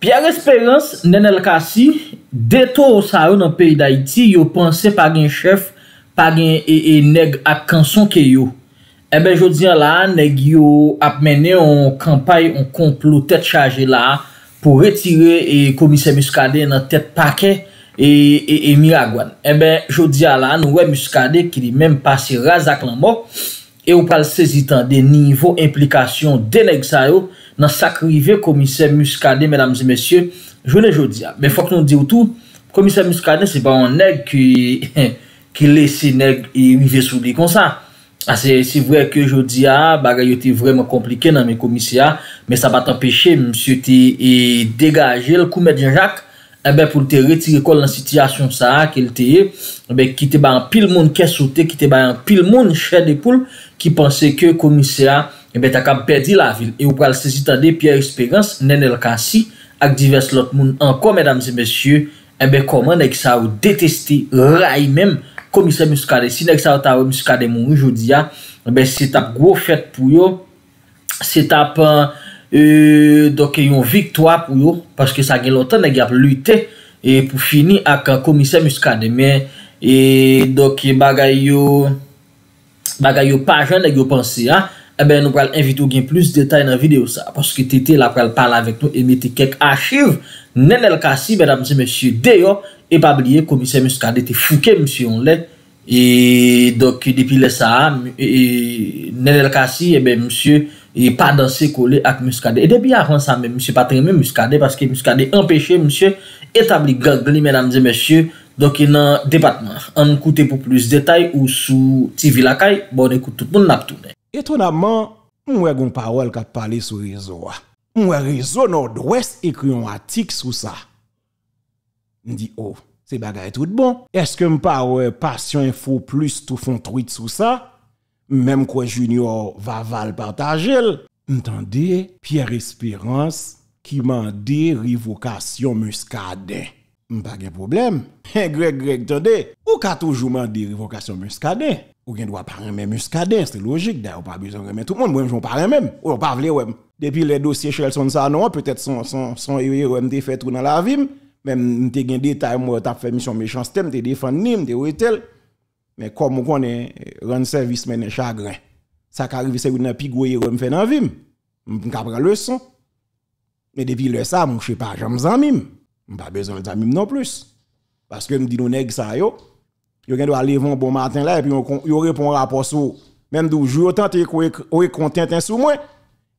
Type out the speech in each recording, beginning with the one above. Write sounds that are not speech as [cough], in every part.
Pya resperans, nen el kasi, deto ou sa yo nan peyi da iti, yo panse pagen chef, pagen e neg ap kanson ke yo. Ebe, jodia la, neg yo ap mene yon kampay, yon komplo, tet chaje la, pou retire komise muskade nan tet pake, e miragwan. Ebe, jodia la, nou we muskade ki li menm pase razak lan mo, e ou pal sezitan de nivou implikasyon de neg sa yo, nan sakri ve komisè muskade, mèdames et mèsyè, jounè joudia. Mè fòk nou di woutou, komisè muskade, se ba an neg [laughs] ki lese neg e vive sou li kon sa. Asè, ah, se vwè ke joudia, bagay yo te vwèman komplike nan mè komisè ya, mè sa e eh eh bat an peche, mèsyè te degaje l kou mèd jenjak, mè pou te retire kol nan sitiyasyon sa, ke l te ye, mè ki te ba an pil moun kes ou te, ki te ba an pil moun chè de poule, ki panse ke komisè ya, Ebe, eh tak ap perdi la vil. E ou pral sezitande Pierre Espérance, Nenel Kansi, ak divers lot moun anko, mèdames et messieurs. Ebe, eh koman nek sa ou deteste ray men komise muskade. Si nek sa ou ta ou muskade moun oujoudi ya, ah, ebe, eh se tap gwo fèt pou yo. Se tap, eee, euh, doke yon viktoa pou yo. Paske sa gen lotan nek ap lute pou fini ak komise muskade. Ebe, doke bagay yo, bagay yo pajan nek yo pansi ya. Ah, Eh nou pral invite ou gen plus detay nan video sa. Poske tete la pral pala vek nou e meti kek achiv nenel kasi bedan mse mse deyo e pabliye komise mse kade te fouke mse yon led e doke depi le sa nenel kasi e, e eh ben mse e pa danse kole ak mse kade e debi a ran sa men mse patremen mse kade paske mse kade empeshe mse etabli gagli bedan mse mse doke nan debatman. An koute pou plus detay ou sou TV lakay bon ekoute tout moun naptoune. Etonamman, mwen wè goun parol kat pale sou rezo wè. Mwen wè rezo nou dwes ekri yon atik sou sa. Mwen di, oh, se bagay tout bon. Eske mwen pa wè pasyon fow plus tou fon truit sou sa? Mwen mwen kwen junior waval partajel. Mwen tan de, Pierre Espérance ki man de revokasyon muskade. Mwen pa gen problem. E [laughs] grek grek te de, ou ka toujou man de revokasyon muskade? ou bien doit pas même muscadin, c'est logique d'ailleurs, pas besoin de tout le monde, moi je ne parle même, ou pas vle ouais. Depuis les dossiers chez sont ça non, peut-être son son son ont fait tout dans la vie, même t'es gain détail moi t'as fait mission méchanceté, t'es défendu, t'es hôtel. Mais comme on connaît rendre service mais chagrin. Ça qui arrive c'est une pigou et me fait dans vie. M'ka prendre leçon. Mais depuis le ça, moi je sais pas, j'aime zamim. Pas besoin de non plus. Parce que me dit nous nèg ça yo, yo doit lever un bon matin là et puis on à répond rapport sou même autant autant tenté ou content sou moi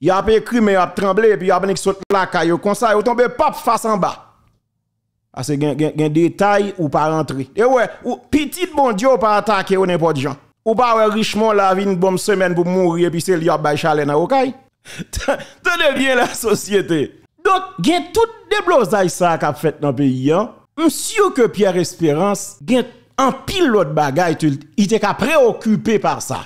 y a écrit mais y a tremblé et puis y a ben la caille comme ça yo tombe pap face en bas parce que gen détail ou pas rentrer et ouais ou petit bon dieu pas attaquer ou n'importe gens ou pas richement la vie une bonne semaine pour mourir et puis c'est lui a bay chalet dans [laughs] tenez bien la société donc, il y a tout des ça qu'a fait dans le pays. Monsieur que Pierre Espérance, il an pil lot bagay te ka preokupé par sa.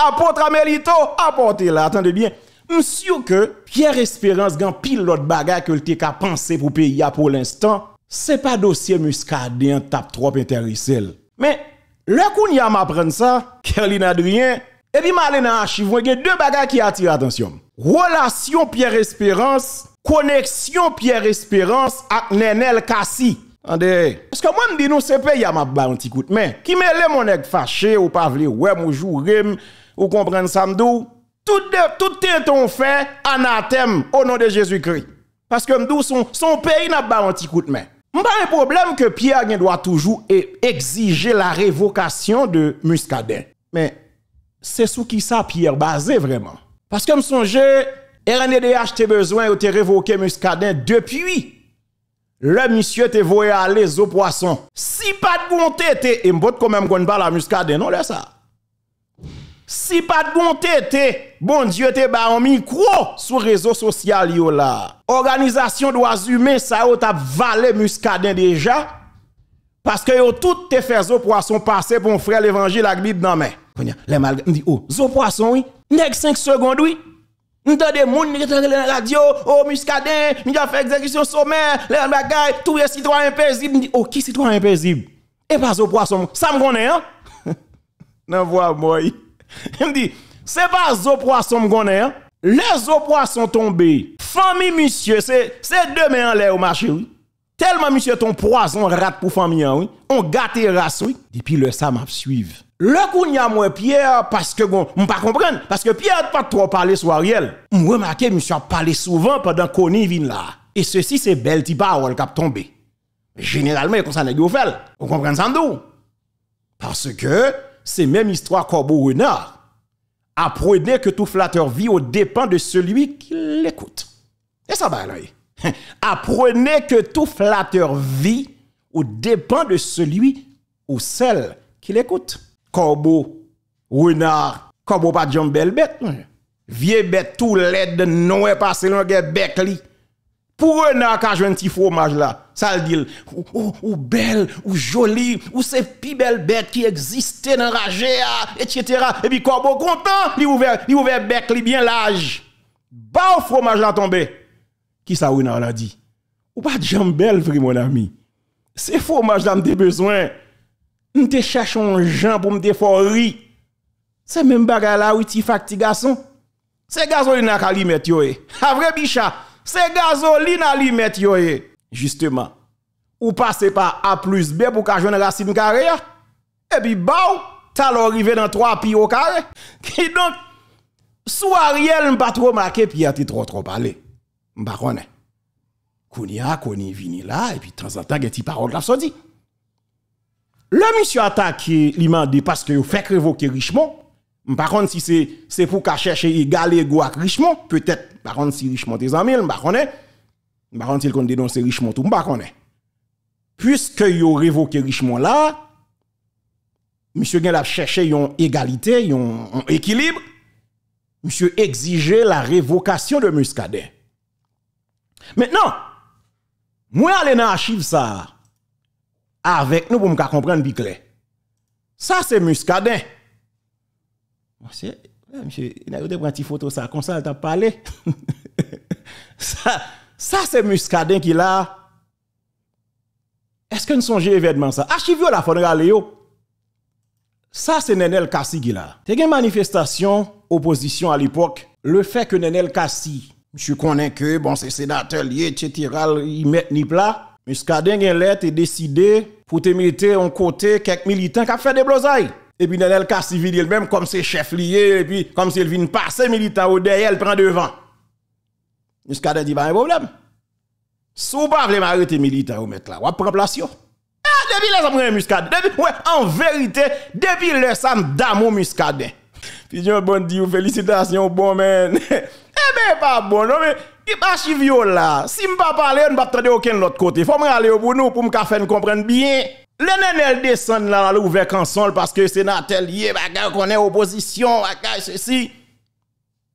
Apote amelito, apote la, atende bien. Msyou ke, pier espérance gen pil lot bagay ke l te ka panse pou pe ya pou l instan, se pa dosye muskadeyen tap trop interisel. Men, lè koun yam apren sa, kel inaduyen, epi malen an achivwen gen de bagay ki atir atensyon. Relasyon pier espérance, koneksyon pier espérance ak nenel kasi. Parce que moi, je dis, nous, ce pays à ma ba un petit coup de main. Qui mêle mon nègre fâché, ou pas vle, ouais, mon jouer, ou comprendre samdou. Tout, de, tout ton fait anathème au nom de Jésus-Christ. Parce que m'dou, son, son pays n'a pas un petit coup de main. pas un problème que Pierre doit toujours e exiger la révocation de Muscadet. Mais c'est sous qui ça Pierre basé vraiment. Parce que me dit, RNDH a besoin de révoquer Muscadet depuis Le misye te voye ale zo poason. Si pat gonte te, e mbot komem gwen ba la muskaden, non le sa? Si pat gonte te, bon diyo te ba an mikro sou rezo sosyal yo la. Organizasyon do azume sa yo ta vale muskaden deja, paske yo tout te fe zo poason pase pou mfre l'evangil akbib nan men. Ponyan, le malga, mdi yo, oh, zo poason yi, nek 5 segonde yi, des gens qui à la radio, oh muscadin, avons fait exécution sommaire, les bagaille, tous les citoyens paisibles, dit oh qui citoyen paisible Et pas aux poissons, ça me connaît hein. [laughs] Nan voix moi. dit c'est pas zo poisson me connaît hein. Les eaux poissons tombés. Famille monsieur, c'est c'est demain en l'air au marché oui. Tellement monsieur ton poison rate pour famille hein, oui. On gâte race oui. Depuis le ça m'a le kounya moi Pierre parce que bon pas comprendre parce que Pierre pas trop parlé sur Ariel. suis remarqué monsieur a parlé souvent pendant y vient là. Et ceci c'est belle petite parole qui tombé. Généralement comme ça fait. Vous comprenez ça Parce que c'est même histoire corbeau renard. Apprenez que tout flatteur vit au dépend de celui qui l'écoute. Et ça va [laughs] Apprenez que tout flatteur vit au dépend de celui ou celle qui l'écoute corbeau, renard, corbeau pas de belle bête. Vieux bête tout laide, non est pas loin bec Pour renard qui a un petit fromage là, ça le dit ou, ou, belle, ou jolie, ou c'est plus belle bête qui existait dans la etc. Et puis corbeau content, il ouvert, il ouvert bec bien large. Bah, fromage là tombé. Qui ça renard l'a dit? Ou pas de belle, mon ami. C'est fromage là besoin m'te cherche un gens pour me fori. C'est même bagarre là où ti garçon. C'est gazoline à lui met e. A vrai bicha, c'est gazoline à li met e. Justement, ou passe par A plus B pour qu'on la racine carré et puis baou, t'as arrivé dans 3 pi au carré. Qui [laughs] donc soit Ariel pas trop marqué puis a trop trop parlé. M'pas connais. Kounia, koni vini là et puis de temps en temps des petites paroles la sorti. E le monsieur attaque dit parce que vous fait révoquer Richemont. Par contre, si c'est c'est pour chercher égaler Richemont, peut-être, par contre, si Richemont est amis, je ne connais pas. Par contre, il vous dénoncer Richemont, tout, je ne connais Puisque vous révoqué Richemont là, monsieur qui a cherché une égalité, un équilibre. Monsieur exigeait la révocation de Muscadet. Maintenant, moi, aller dans l'archive ça avec nous pour me comprendre plus clair. Ça, c'est muscadin. Eh, monsieur, il a eu des petites photos, ça, comme ça, il t'a parlé. [laughs] ça, ça c'est muscadin qui l'a. Est-ce que nous songeons événement ça? à la fondra aller Ça, c'est Nenel Kassi qui l'a. T'es une manifestation, opposition à l'époque. Le fait que Nenel Kassi, je connais que, bon, c'est sénateur lié, etc., il met ni plat. Muscadin a lettre et décidé pour te mettre en côté quelques militants qui ont fait des blousailles. Et puis dans le cas civil même comme ses chef lié, et puis comme s'il vient passer militant au derrière, elle prend devant. Muscadin dit, pas un problème. Si vous ne voulez pas arrêter militant, vous mettez là, vous prenez place. Ah, depuis là, ça prend muscadin. en vérité, depuis le sam d'amour muscadin. Puis je bon diou félicitations, bon man. [laughs] eh bien, pas bon, non mais... Qui pas chivio là? Si m'pa parler, on t'en de aucun l'autre côté. Faut m'aller au bout nous pour m'ka faire comprendre bien. Le nenel descend là, l'ouvert cansol parce que sénatel yé, bagay, qu'on est opposition, bagay, ceci.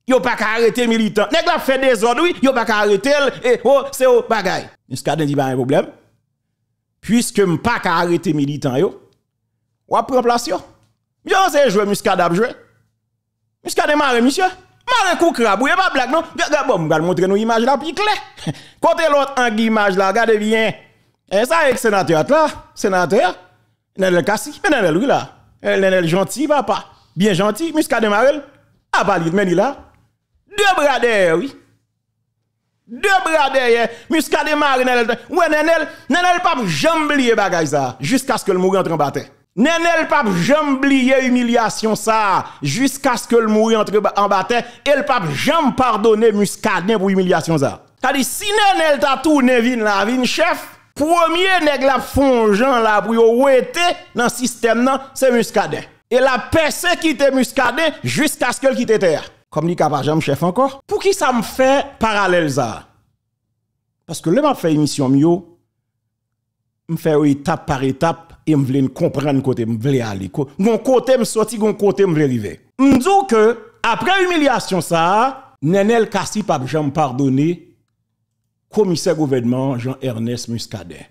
Yo pas qu'à arrêter militant. Nèg la fait des ordres, oui, yo pas qu'à arrêter et e, oh, c'est au bagay. dit pas un problème. Puisque m'pa qu'à arrêter militant yo, ou à prendre place yo. Bien, c'est jouer à jouer. Muscadé marre, monsieur. Malin koukra, vous pas blague non. Regarde, bon, vais montrer nous image là plus clair. [laughs] Côté l'autre en image là, regardez bien. Et ça avec sénateur là, sénateur Nenel Kassi, Nenel lui là. Nenel eh, gentil papa, bien gentil, muscat de ah, pas A valide mais là. Deux bras derrière, oui. Deux bras derrière, Muscade de Marel. Ouais Nenel, Nenel pas jamais oublier bagage ça jusqu'à ce que le mourir entre en bataille. Ne ne l pap jem bliye humilyasyon sa Jusk aske l mouye an batè E l pap jem pardone muskadè pou humilyasyon za Kadi si ne ne l tatou ne vin la vin chèf Premier neg la fonjan la pou yo wetè Nan sistem nan se muskadè E la pesè ki te muskadè Jusk aske l ki te ter Kom li kapajan m chèf ankon Pou ki sa m fè paralèl za Paske le ma fè emisyon myo M fè ou etap par etap et me voulais comprendre côté me voulait aller mon côté me sorti mon côté me voulait arriver me dit que après humiliation ça Nenel Kassi pas pardonner pardonner, commissaire gouvernement Jean-Ernest Muscadet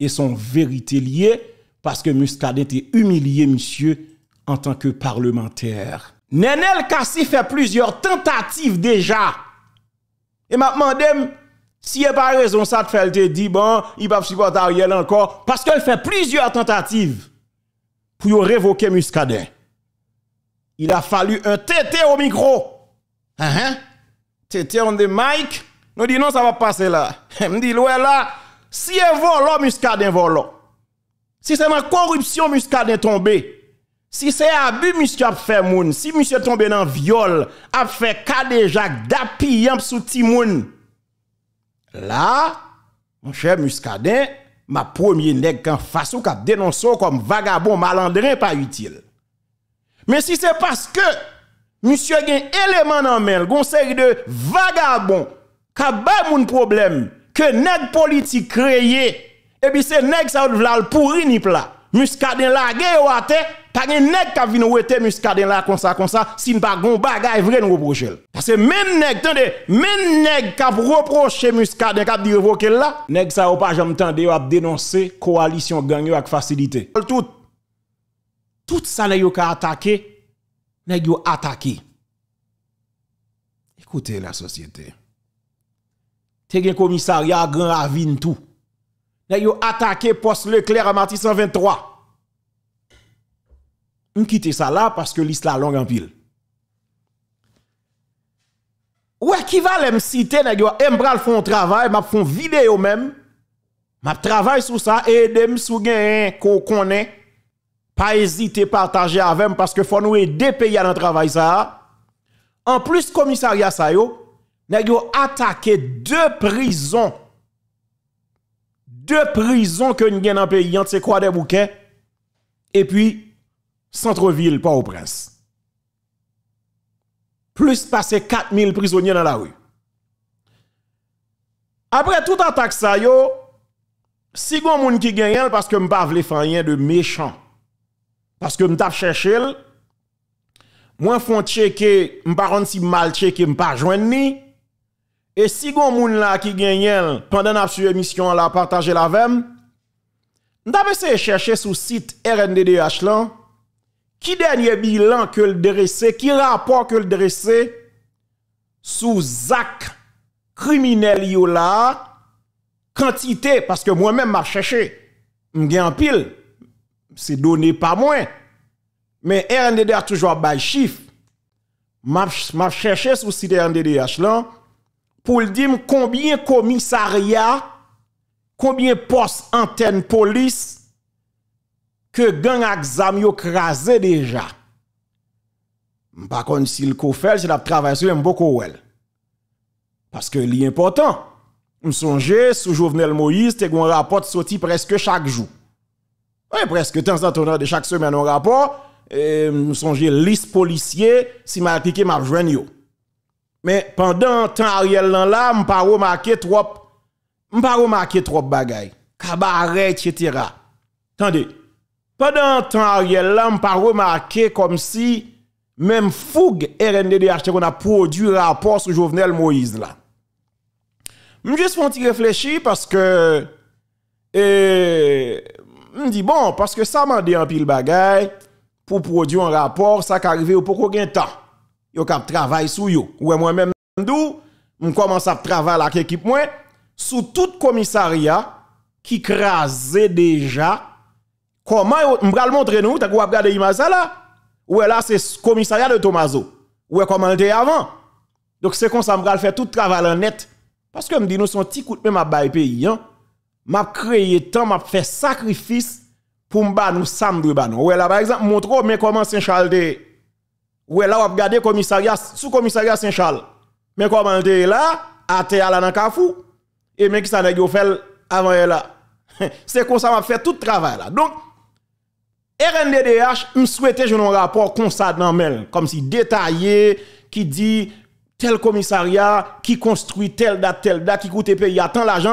et son vérité liée parce que Muscadet était humilié monsieur en tant que parlementaire Nenel Kassi fait plusieurs tentatives déjà et m'a demandé si il n'y a pas raison, ça te fait te dit, bon, il va supporter Ariel encore, parce qu'il fait plusieurs tentatives pour révoquer Muscadet. Il a fallu un tété au micro. Hein? Tété on the mic. Nous dit non, ça va passer là. Me dit, ouais, là, si un volant, Muscadet volant. Si c'est ma corruption, Muscadet tombé. Si c'est abus, monsieur a fait moun. Si monsieur tombe dans viol, a fait cas Jacques, d'appuyant sous Timoun. La, mwen chè Muscadin, ma promye neg kan fasou kap denonso kom vagabon malandren pa yutil. Men si se paske, mwen chè gen eleman nan men, gonsè yi de vagabon, kap bay moun problem, ke neg politik kreye, ebi se neg sa vlal pou rinipla, Muscadin la gen yo ate, Pas un nèg qui vient wete muscadin là comme ça comme ça, si pas gon bagage vrai nous reprocher. Parce que même nèg tendez, même nèg qui reprocher muscadin qui dit révoquer là, nèg ça ou pas jamais tendez a dénoncer coalition gang avec facilité. Tout tout ça les yo ka attaqué, nèg yo attaqué. Écoutez la société. T'es un commissariat grand ravine tout. Nèg yo attaqué poste Leclerc à Matis 123 on quitte ça là parce que l'islam longue en pile. Ouais, qui va me citer, eh, un travail, m'a font vidéo même, M'a travaille sur ça et aidez-moi, m'm souviens hein, qu'on connaît. Pas hésiter à partager avec m'm, parce que faut nous aider pays dans travail ça. En plus, commissariat ça yo, yo attaqué deux prisons. Deux prisons que nous avons dans le pays, c'est quoi des bouquets? Et puis, Sentreville, pa ou prens. Plus pase 4000 prizonye nan la ou. Apre tout an tak sayo, si goun moun ki genyel, paske m pa vle fanyen de mechan, paske m tap chèchèl, mwen fwant chèkè, m pa ron si mal chèkè, m pa jwen ni, e si goun moun la ki genyel, panden ap su emisyon la, partajè la vem, m tap ese chèchè sou sit RNDDH lan, Qui dernier bilan que le dresser? qui rapport que le dresser sous acte criminel yola quantité, parce que moi-même m'a cherché, suis en pile, c'est donné pas moins. Mais RNDD a toujours bas chiffre. M'a cherché sur site RNDDH là, pour dire combien commissariat, combien postes antenne police, que gang exam yo crasé déjà. Par contre, si le si c'est la travail sur beaucoup elle. Parce que li important. M'songe, sous Jovenel Moïse, te un rapport sorti presque chaque jour. Oui, presque, temps en temps, de chaque semaine, un rapport. M'songe, liste policier, si m'a appliqué, m'a yo. Mais pendant temps Ariel là, pas remarqué trop, pas remarqué trop bagay. Cabaret, etc. Attendez. Pendant temps Ariel là, on pas remarqué comme si même fougue RNDDH qu'on a produit un rapport sur Jovenel Moïse là. Je juste suis réfléchir parce que et me dit bon parce que ça m'a dit en pile bagaille pour produire un rapport ça qui arrivé au pourquoi gain temps. Yo cap travail sur yo. ou moi-même d'où on commence à travailler avec l'équipe moi sous tout commissariat qui crasait déjà Comment le montrer nous, tu qu'on regarder image là. ou là c'est commissariat de Tomazo. ou comment était avant. Donc c'est comme ça m'bral faire tout travail en net parce que dit nous son petit coup même à bail pays hein. M'a créé temps, m'a fait sacrifice pour m'ba nous sambre ba nous. Ou par exemple montre mais comment Saint-Charles ou Ou là on regarder commissariat sous commissariat Saint-Charles. Mais comment était là à terre là dans kafou et mais qui ça n'a avant là. [laughs] c'est comme ça m'a fait tout travail là. Donc RNDDH m souwete jenon rapor konsad nan men, kom si detayye ki di tel komisarya ki konstruy tel da tel da ki koute pe, ya tan la jan.